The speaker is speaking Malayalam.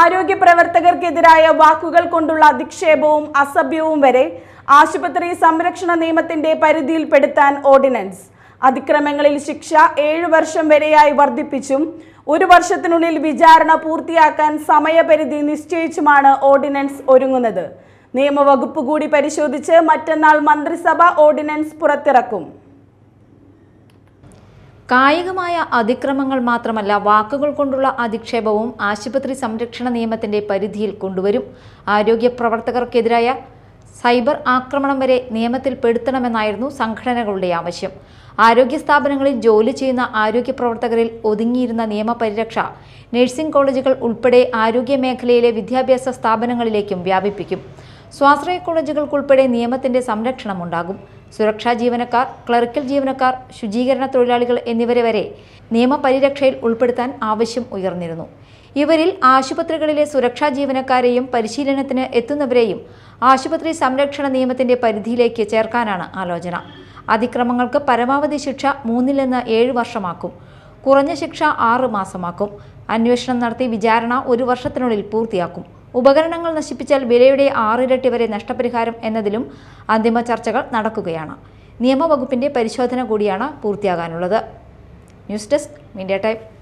ആരോഗ്യ പ്രവർത്തകർക്കെതിരായ വാക്കുകൾ കൊണ്ടുള്ള അധിക്ഷേപവും അസഭ്യവും വരെ ആശുപത്രി സംരക്ഷണ നിയമത്തിന്റെ പരിധിയിൽപ്പെടുത്താൻ ഓർഡിനൻസ് അതിക്രമങ്ങളിൽ ശിക്ഷ ഏഴു വർഷം വരെയായി വർദ്ധിപ്പിച്ചും ഒരു വർഷത്തിനുള്ളിൽ വിചാരണ പൂർത്തിയാക്കാൻ സമയപരിധി നിശ്ചയിച്ചുമാണ് ഓർഡിനൻസ് ഒരുങ്ങുന്നത് നിയമവകുപ്പ് കൂടി പരിശോധിച്ച് മറ്റന്നാൾ മന്ത്രിസഭ ഓർഡിനൻസ് പുറത്തിറക്കും കായികമായ അതിക്രമങ്ങൾ മാത്രമല്ല വാക്കുകൾ കൊണ്ടുള്ള അധിക്ഷേപവും ആശുപത്രി സംരക്ഷണ നിയമത്തിന്റെ പരിധിയിൽ കൊണ്ടുവരും ആരോഗ്യ പ്രവർത്തകർക്കെതിരായ സൈബർ ആക്രമണം വരെ നിയമത്തിൽ പെടുത്തണമെന്നായിരുന്നു സംഘടനകളുടെ ആവശ്യം ആരോഗ്യ സ്ഥാപനങ്ങളിൽ ജോലി ചെയ്യുന്ന ആരോഗ്യ പ്രവർത്തകരിൽ ഒതുങ്ങിയിരുന്ന നിയമപരിരക്ഷ നഴ്സിംഗ് കോളേജുകൾ ഉൾപ്പെടെ ആരോഗ്യ മേഖലയിലെ വിദ്യാഭ്യാസ സ്ഥാപനങ്ങളിലേക്കും വ്യാപിപ്പിക്കും സ്വാശ്രയ കോളേജുകൾക്കുൾപ്പെടെ നിയമത്തിന്റെ സംരക്ഷണം ഉണ്ടാകും സുരക്ഷാ ജീവനക്കാർ ക്ലറിക്കൽ ജീവനക്കാർ ശുചീകരണ തൊഴിലാളികൾ എന്നിവരെ വരെ നിയമപരിരക്ഷയിൽ ഉൾപ്പെടുത്താൻ ആവശ്യം ഉയർന്നിരുന്നു ഇവരിൽ ആശുപത്രികളിലെ സുരക്ഷാ ജീവനക്കാരെയും പരിശീലനത്തിന് എത്തുന്നവരെയും ആശുപത്രി സംരക്ഷണ നിയമത്തിന്റെ പരിധിയിലേക്ക് ചേർക്കാനാണ് ആലോചന അതിക്രമങ്ങൾക്ക് പരമാവധി ശിക്ഷ മൂന്നിൽ നിന്ന് ഏഴ് വർഷമാക്കും കുറഞ്ഞ ശിക്ഷ ആറ് മാസമാക്കും അന്വേഷണം നടത്തി വിചാരണ ഒരു വർഷത്തിനുള്ളിൽ പൂർത്തിയാക്കും ഉപകരണങ്ങൾ നശിപ്പിച്ചാൽ വിലയുടെ ആറിരട്ടി വരെ നഷ്ടപരിഹാരം എന്നതിലും അന്തിമ ചർച്ചകൾ നടക്കുകയാണ് നിയമവകുപ്പിന്റെ പരിശോധന കൂടിയാണ് പൂർത്തിയാകാനുള്ളത് ന്യൂസ് ഡെസ്ക് മീഡിയ ടൈം